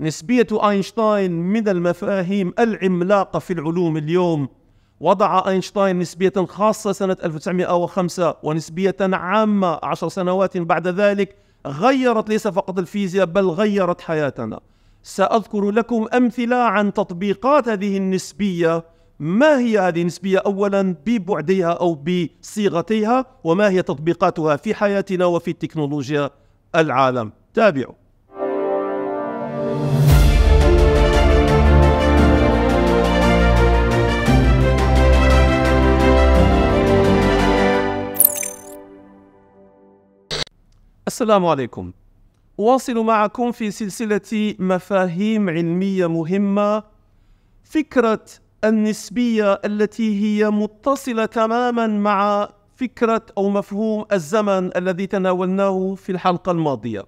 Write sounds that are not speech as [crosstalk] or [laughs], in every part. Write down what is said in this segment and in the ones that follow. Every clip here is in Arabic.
نسبية أينشتاين من المفاهيم العملاقة في العلوم اليوم وضع أينشتاين نسبية خاصة سنة 1905 ونسبية عامة عشر سنوات بعد ذلك غيرت ليس فقط الفيزياء بل غيرت حياتنا سأذكر لكم أمثلة عن تطبيقات هذه النسبية ما هي هذه النسبية أولا ببعدها أو بصيغتها وما هي تطبيقاتها في حياتنا وفي التكنولوجيا العالم تابعوا السلام عليكم أواصل معكم في سلسلة مفاهيم علمية مهمة فكرة النسبية التي هي متصلة تماما مع فكرة أو مفهوم الزمن الذي تناولناه في الحلقة الماضية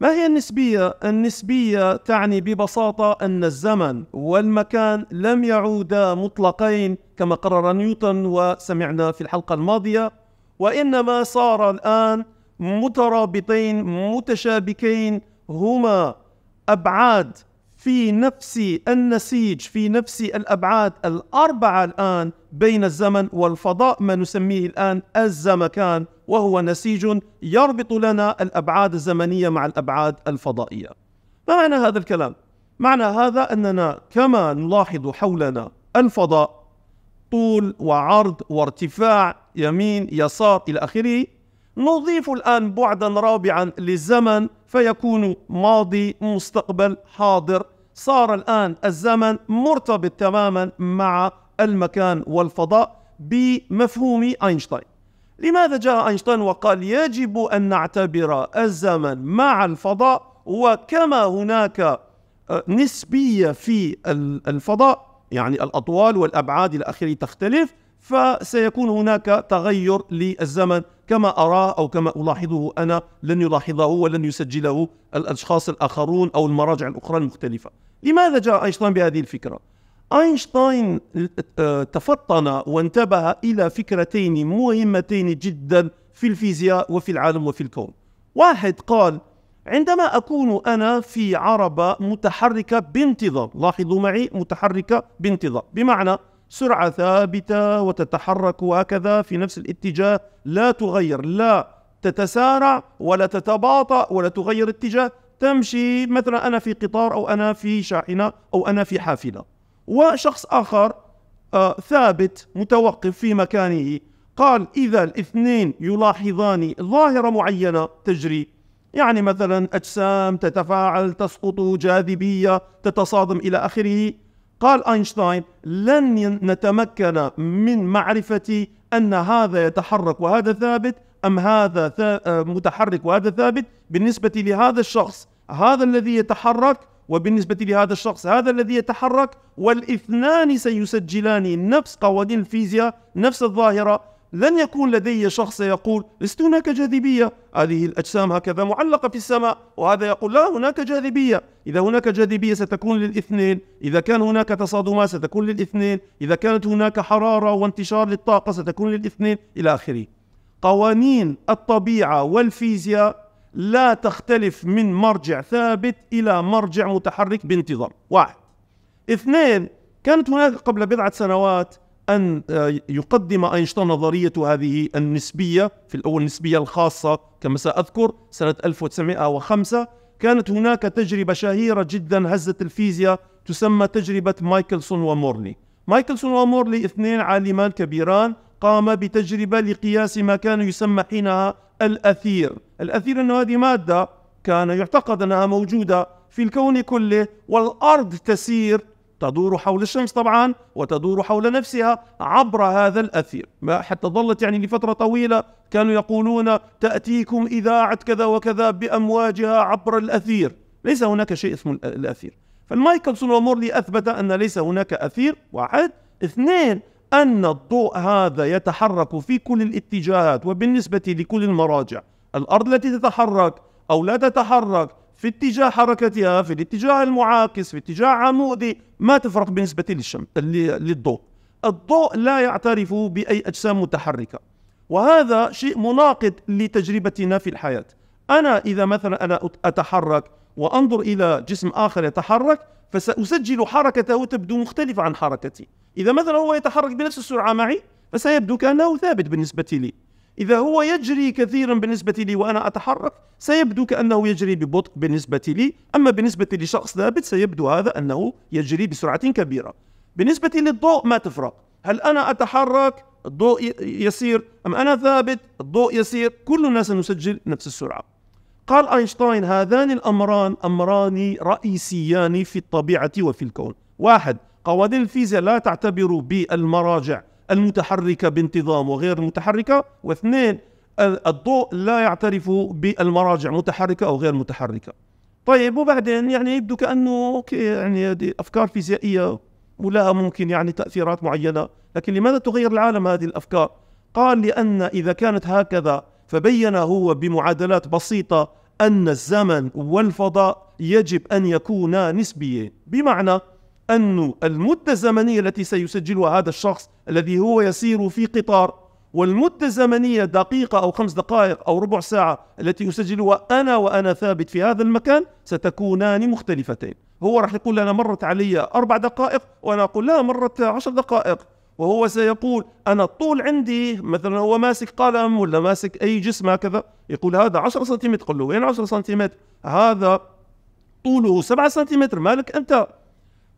ما هي النسبية؟ النسبية تعني ببساطة أن الزمن والمكان لم يعودا مطلقين كما قرر نيوتن وسمعنا في الحلقة الماضية وإنما صار الآن مترابطين متشابكين هما أبعاد في نفس النسيج في نفس الأبعاد الأربعة الآن بين الزمن والفضاء ما نسميه الآن الزمكان وهو نسيج يربط لنا الأبعاد الزمنية مع الأبعاد الفضائية ما معنى هذا الكلام؟ معنى هذا أننا كما نلاحظ حولنا الفضاء طول وعرض وارتفاع يمين يسار إلى آخره نضيف الآن بعدا رابعا للزمن فيكون ماضي مستقبل حاضر صار الآن الزمن مرتبط تماما مع المكان والفضاء بمفهوم أينشتاين لماذا جاء أينشتاين وقال يجب أن نعتبر الزمن مع الفضاء وكما هناك آه، نسبية في الفضاء يعني الأطوال والأبعاد إلى آخره تختلف فسيكون هناك تغير للزمن كما أراه أو كما ألاحظه أنا لن يلاحظه ولن يسجله الأشخاص الآخرون أو المراجع الأخرى المختلفة لماذا جاء أينشتاين بهذه الفكرة؟ أينشتاين آه، تفطن وانتبه إلى فكرتين مهمتين جدا في الفيزياء وفي العالم وفي الكون واحد قال عندما أكون أنا في عربة متحركة بانتظام لاحظوا معي متحركة بانتظام بمعنى سرعة ثابتة وتتحرك هكذا في نفس الاتجاه لا تغير لا تتسارع ولا تتباطأ ولا تغير اتجاه تمشي مثلا أنا في قطار أو أنا في شاحنة أو أنا في حافلة وشخص آخر آه، ثابت متوقف في مكانه قال إذا الاثنين يلاحظان ظاهرة معينة تجري يعني مثلا أجسام تتفاعل تسقط جاذبية تتصادم إلى آخره قال أينشتاين لن نتمكن من معرفة أن هذا يتحرك وهذا ثابت أم هذا آه، متحرك وهذا ثابت بالنسبة لهذا الشخص هذا الذي يتحرك وبالنسبة لهذا الشخص هذا الذي يتحرك والاثنان سيسجلان نفس قوانين الفيزياء نفس الظاهرة لن يكون لدي شخص يقول لست هناك جاذبية هذه الأجسام هكذا معلقة في السماء وهذا يقول لا هناك جاذبية إذا هناك جاذبية ستكون للاثنين إذا كان هناك تصادمات ستكون للاثنين إذا كانت هناك حرارة وانتشار للطاقة ستكون للاثنين إلى آخره قوانين الطبيعة والفيزياء لا تختلف من مرجع ثابت إلى مرجع متحرك بانتظام واحد اثنين كانت هناك قبل بضعة سنوات أن آه، يقدم أينشتاين نظرية هذه النسبية في الأول النسبية الخاصة كما سأذكر سنة 1905 كانت هناك تجربة شهيرة جدا هزت الفيزياء تسمى تجربة مايكلسون ومورلي مايكلسون ومورلي اثنين عالمان كبيران قام بتجربة لقياس ما كان يسمى حينها الأثير الأثير أنه هذه مادة كان يعتقد أنها موجودة في الكون كله والأرض تسير تدور حول الشمس طبعا وتدور حول نفسها عبر هذا الأثير ما حتى ظلت يعني لفترة طويلة كانوا يقولون تأتيكم إذاعة كذا وكذا بأمواجها عبر الأثير ليس هناك شيء اسمه الأثير فالمايكلسون ومورلي أثبت أن ليس هناك أثير واحد اثنين أن الضوء هذا يتحرك في كل الاتجاهات وبالنسبة لكل المراجع الأرض التي تتحرك أو لا تتحرك في اتجاه حركتها في الاتجاه المعاكس في اتجاه عمودي ما تفرق بالنسبة للشمس للضوء الضوء لا يعترف بأي أجسام متحركة وهذا شيء مناقض لتجربتنا في الحياة أنا إذا مثلا أنا أتحرك وأنظر إلى جسم آخر يتحرك فسأسجل حركته تبدو مختلفة عن حركتي إذا مثلا هو يتحرك بنفس السرعة معي فسيبدو كأنه ثابت بالنسبة لي إذا هو يجري كثيرا بالنسبة لي وأنا أتحرك سيبدو كأنه يجري ببطء بالنسبة لي أما بالنسبة لشخص ثابت سيبدو هذا أنه يجري بسرعة كبيرة بالنسبة للضوء ما تفرق هل أنا أتحرك الضوء يسير أم أنا ثابت الضوء يسير كلنا سنسجل نفس السرعة قال أينشتاين هذان الأمران أمران رئيسيان في الطبيعة وفي الكون واحد قوانين الفيزياء لا تعتبر بالمراجع المتحركة بانتظام وغير المتحركة واثنين الضوء لا يعترف بالمراجع متحركة أو غير متحركة طيب وبعدين يعني يبدو كأنه أوكي يعني هذه أفكار فيزيائية ولها ممكن يعني تأثيرات معينة لكن لماذا تغير العالم هذه الأفكار قال لأن إذا كانت هكذا فبين هو بمعادلات بسيطة أن الزمن والفضاء يجب أن يكونا نسبيين بمعنى أن المدة الزمنية التي سيسجلها هذا الشخص الذي هو يسير في قطار والمدة الزمنية دقيقة أو خمس دقائق أو ربع ساعة التي يسجلها أنا وأنا ثابت في هذا المكان ستكونان مختلفتين هو راح يقول أنا مرت علي أربع دقائق وأنا أقول لا مرت عشر دقائق وهو سيقول أنا الطول عندي مثلا هو ماسك قلم ولا ماسك أي جسم هكذا يقول هذا 10 سنتيمتر قل له وين 10 سنتيمتر هذا طوله 7 سنتيمتر مالك أنت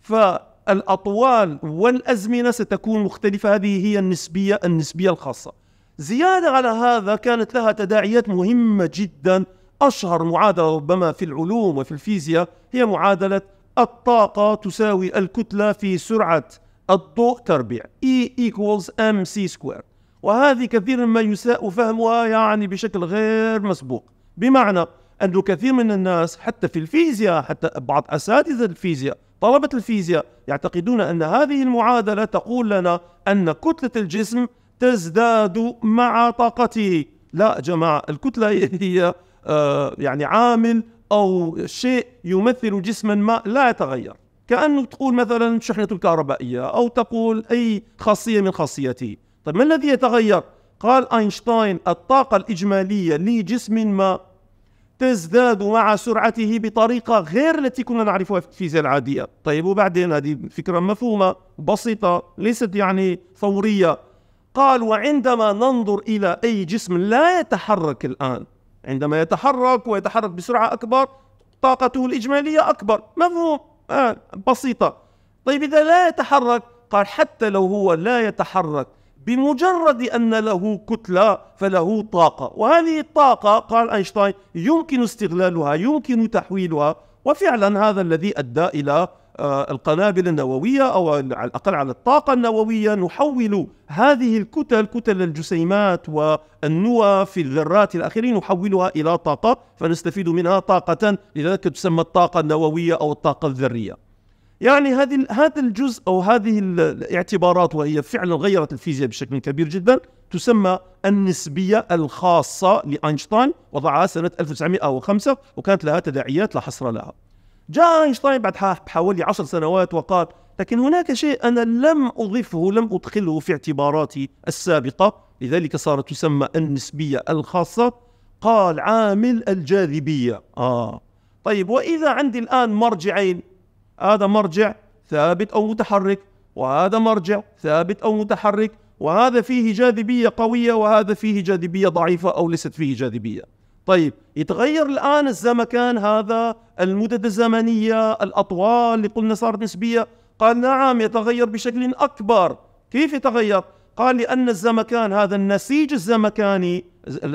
فالأطوال والأزمنة ستكون مختلفة هذه هي النسبية النسبية الخاصة زيادة على هذا كانت لها تداعيات مهمة جدا أشهر معادلة ربما في العلوم وفي الفيزياء هي معادلة الطاقة تساوي الكتلة في سرعة الضوء تربيع E equals mc square وهذه كثيرا ما يساء فهمها يعني بشكل غير مسبوق بمعنى أنه كثير من الناس حتى في الفيزياء حتى بعض أساتذة الفيزياء طلبة الفيزياء يعتقدون أن هذه المعادلة تقول لنا أن كتلة الجسم تزداد مع طاقته لا جماعة الكتلة هي آه، يعني عامل أو شيء يمثل جسما ما لا يتغير كأنه تقول مثلا شحنة الكهربائية أو تقول أي خاصية من خاصيته طيب ما الذي يتغير؟ قال أينشتاين الطاقة الإجمالية لجسم ما تزداد مع سرعته بطريقة غير التي كنا نعرفها في الفيزياء العادية طيب وبعدين هذه فكرة مفهومة بسيطة ليست يعني ثورية قال وعندما ننظر إلى أي جسم لا يتحرك الآن عندما يتحرك ويتحرك بسرعة أكبر طاقته الإجمالية أكبر مفهوم آه بسيطة طيب إذا لا يتحرك قال حتى لو هو لا يتحرك بمجرد أن له كتلة فله طاقة وهذه الطاقة قال أينشتاين يمكن استغلالها يمكن تحويلها وفعلا هذا الذي أدى إلى آه، القنابل النووية أو على الأقل على الطاقة النووية نحول هذه الكتل كتل الجسيمات والنوى في الذرات الأخرين نحولها إلى طاقة فنستفيد منها طاقة لذلك تسمى الطاقة النووية أو الطاقة الذرية يعني هذه هذا الجزء او هذه الاعتبارات وهي فعلا غيرت الفيزياء بشكل كبير جدا تسمى النسبيه الخاصه لاينشتاين وضعها سنه 1905 وكانت لها تداعيات لا حصر لها. جاء اينشتاين بعد حوالي عشر سنوات وقال لكن هناك شيء انا لم اضفه لم ادخله في اعتباراتي السابقه لذلك صارت تسمى النسبيه الخاصه قال عامل الجاذبيه اه طيب واذا عندي الان مرجعين هذا مرجع ثابت أو متحرك وهذا مرجع ثابت أو متحرك وهذا فيه جاذبية قوية وهذا فيه جاذبية ضعيفة أو ليست فيه جاذبية طيب يتغير الآن الزمكان هذا المدد الزمنية الأطوال اللي قلنا صارت نسبية قال نعم يتغير بشكل أكبر كيف يتغير؟ قال لأن الزمكان هذا النسيج الزمكاني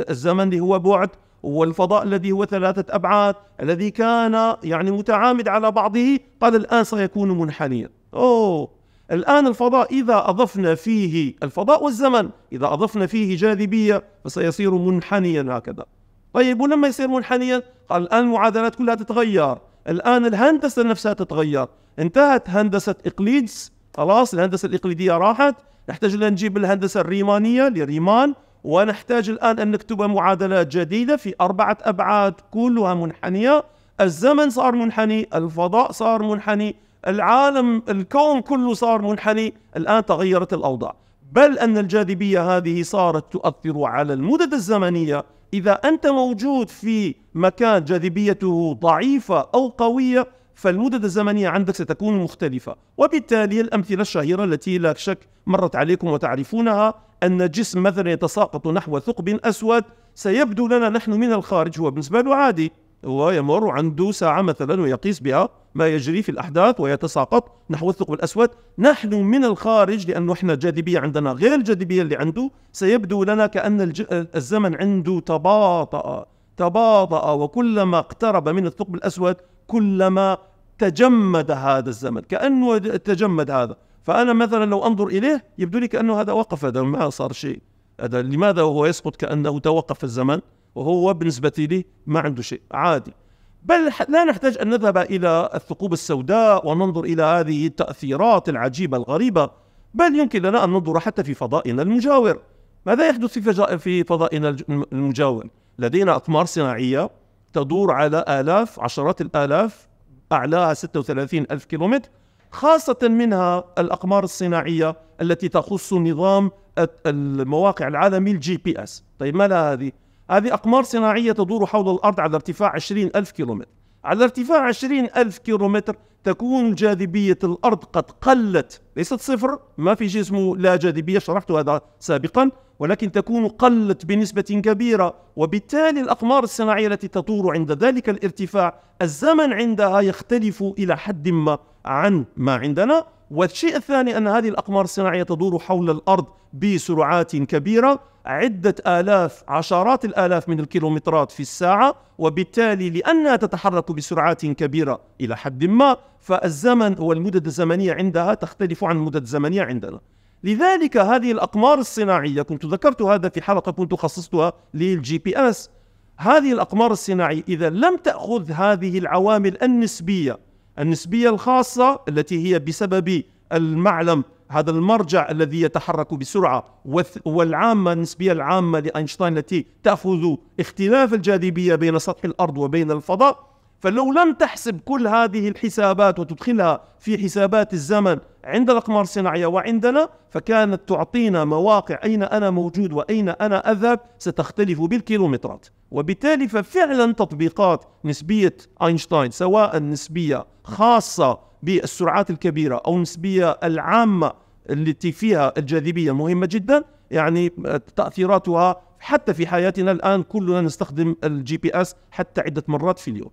الزمن اللي هو بعد والفضاء الذي هو ثلاثة أبعاد الذي كان يعني متعامد على بعضه قال الآن سيكون منحنيا أوه الآن الفضاء إذا أضفنا فيه الفضاء والزمن إذا أضفنا فيه جاذبية فسيصير منحنيا هكذا طيب ولما يصير منحنيا قال الآن المعادلات كلها تتغير الآن الهندسة نفسها تتغير انتهت هندسة إقليدس خلاص الهندسة الإقليدية راحت نحتاج لنجيب الهندسة الريمانية لريمان ونحتاج الآن أن نكتب معادلات جديدة في أربعة أبعاد كلها منحنية الزمن صار منحني الفضاء صار منحني العالم الكون كله صار منحني الآن تغيرت الأوضاع بل أن الجاذبية هذه صارت تؤثر على المدد الزمنية إذا أنت موجود في مكان جاذبيته ضعيفة أو قوية فالمدد الزمنية عندك ستكون مختلفة وبالتالي الأمثلة الشهيرة التي لا شك مرت عليكم وتعرفونها أن جسم مثلا يتساقط نحو ثقب أسود سيبدو لنا نحن من الخارج هو بالنسبة له عادي هو يمر عنده ساعة مثلا ويقيس بها ما يجري في الأحداث ويتساقط نحو الثقب الأسود نحن من الخارج لأنه إحنا الجاذبية عندنا غير الجاذبية اللي عنده سيبدو لنا كأن الج... الزمن عنده تباطأ تباطأ وكلما اقترب من الثقب الأسود كلما تجمد هذا الزمن كأنه تجمد هذا فأنا مثلا لو أنظر إليه يبدو لي كأنه هذا وقف هذا ما صار شيء هذا لماذا هو يسقط كأنه توقف الزمن وهو بالنسبة لي ما عنده شيء عادي بل لا نحتاج أن نذهب إلى الثقوب السوداء وننظر إلى هذه التأثيرات العجيبة الغريبة بل يمكن لنا أن ننظر حتى في فضائنا المجاور ماذا يحدث في في فضائنا المجاور لدينا أقمار صناعية تدور على آلاف عشرات الآلاف أعلاها 36 ألف كيلومتر خاصة منها الأقمار الصناعية التي تخص نظام المواقع العالمي الجي بي اس طيب ما لها هذه؟ هذه أقمار صناعية تدور حول الأرض على ارتفاع 20 ألف كيلومتر على ارتفاع 20 ألف كيلومتر تكون جاذبية الأرض قد قلت ليست صفر ما في شيء اسمه لا جاذبية شرحت هذا سابقا ولكن تكون قلت بنسبة كبيرة وبالتالي الأقمار الصناعية التي تطور عند ذلك الارتفاع الزمن عندها يختلف إلى حد ما عن ما عندنا والشيء الثاني أن هذه الأقمار الصناعية تدور حول الأرض بسرعات كبيرة عدة آلاف عشرات الآلاف من الكيلومترات في الساعة وبالتالي لأنها تتحرك بسرعات كبيرة إلى حد ما فالزمن والمدد الزمنية عندها تختلف عن المدد الزمنية عندنا لذلك هذه الأقمار الصناعية كنت ذكرت هذا في حلقة كنت خصصتها للجي بي اس هذه الأقمار الصناعية إذا لم تأخذ هذه العوامل النسبية النسبية الخاصة التي هي بسبب المعلم هذا المرجع الذي يتحرك بسرعة والعامة النسبية العامة لأينشتاين التي تأخذ اختلاف الجاذبية بين سطح الأرض وبين الفضاء فلو لم تحسب كل هذه الحسابات وتدخلها في حسابات الزمن عند الأقمار الصناعية وعندنا فكانت تعطينا مواقع أين أنا موجود وأين أنا أذهب ستختلف بالكيلومترات وبالتالي ففعلا تطبيقات نسبية أينشتاين سواء نسبية خاصة بالسرعات الكبيرة أو النسبية العامة التي فيها الجاذبية مهمة جدا يعني تأثيراتها حتى في حياتنا الآن كلنا نستخدم الجي بي اس حتى عدة مرات في اليوم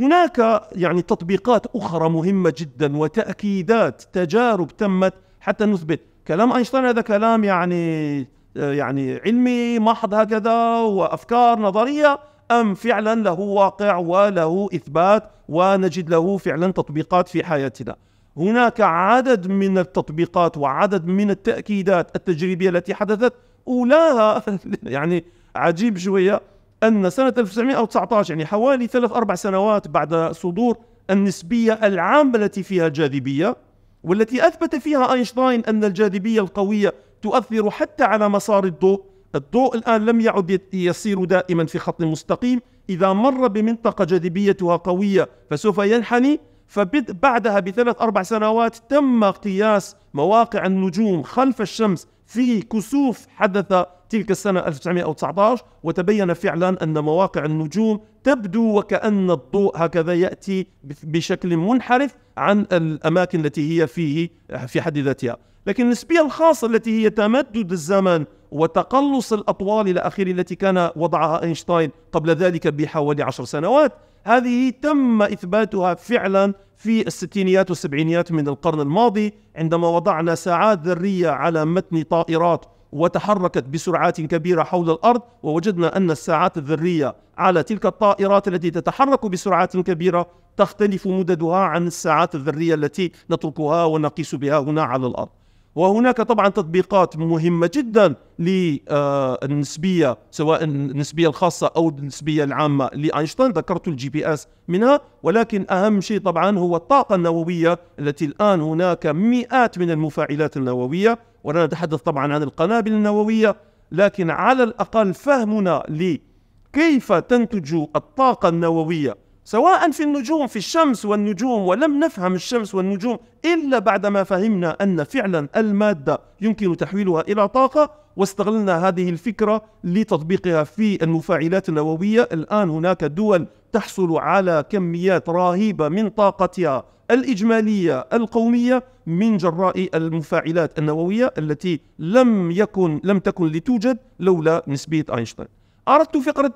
هناك يعني تطبيقات أخرى مهمة جدا وتأكيدات تجارب تمت حتى نثبت كلام أينشتاين هذا كلام يعني يعني علمي محض هكذا وأفكار نظرية أم فعلا له واقع وله إثبات ونجد له فعلا تطبيقات في حياتنا هناك عدد من التطبيقات وعدد من التأكيدات التجريبية التي حدثت أولاها [laughs] يعني عجيب شوية أن سنة 1919 يعني حوالي ثلاث أربع سنوات بعد صدور النسبية العامة التي فيها الجاذبية والتي أثبت فيها أينشتاين أن الجاذبية القوية تؤثر حتى على مسار الضوء الضوء الآن لم يعد يسير دائما في خط مستقيم إذا مر بمنطقة جاذبيتها قوية فسوف ينحني فبعدها بثلاث أربع سنوات تم قياس مواقع النجوم خلف الشمس في كسوف حدث تلك السنة 1919 وتبين فعلا أن مواقع النجوم تبدو وكأن الضوء هكذا يأتي بشكل منحرف عن الأماكن التي هي فيه في حد ذاتها لكن النسبية الخاصة التي هي تمدد الزمن وتقلص الأطوال إلى آخره التي كان وضعها أينشتاين قبل ذلك بحوالي عشر سنوات هذه تم إثباتها فعلا في الستينيات والسبعينيات من القرن الماضي عندما وضعنا ساعات ذرية على متن طائرات وتحركت بسرعات كبيرة حول الأرض ووجدنا أن الساعات الذرية على تلك الطائرات التي تتحرك بسرعات كبيرة تختلف مددها عن الساعات الذرية التي نتركها ونقيس بها هنا على الأرض وهناك طبعا تطبيقات مهمة جدا للنسبية سواء النسبية الخاصة أو النسبية العامة لأينشتاين ذكرت الجي بي اس منها ولكن أهم شيء طبعا هو الطاقة النووية التي الآن هناك مئات من المفاعلات النووية ولا نتحدث طبعا عن القنابل النووية لكن على الأقل فهمنا لكيف تنتج الطاقة النووية سواء في النجوم في الشمس والنجوم ولم نفهم الشمس والنجوم إلا بعدما فهمنا أن فعلا المادة يمكن تحويلها إلى طاقة واستغلنا هذه الفكرة لتطبيقها في المفاعلات النووية الآن هناك دول تحصل على كميات رهيبة من طاقتها الإجمالية القومية من جراء المفاعلات النووية التي لم يكن لم تكن لتوجد لولا نسبية أينشتاين أردت فقرة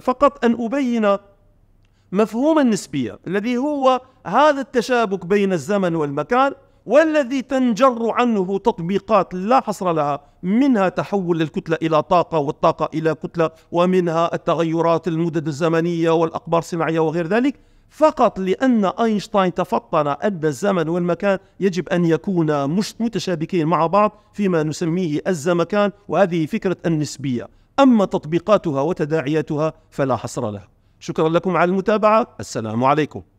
فقط أن أبين مفهوم النسبية الذي هو هذا التشابك بين الزمن والمكان والذي تنجر عنه تطبيقات لا حصر لها منها تحول الكتلة إلى طاقة والطاقة إلى كتلة ومنها التغيرات المدد الزمنية والأقمار الصناعية وغير ذلك فقط لأن أينشتاين تفطن أن الزمن والمكان يجب أن يكونا متشابكين مع بعض فيما نسميه الزمكان وهذه فكرة النسبية أما تطبيقاتها وتداعياتها فلا حصر لها شكرا لكم على المتابعة السلام عليكم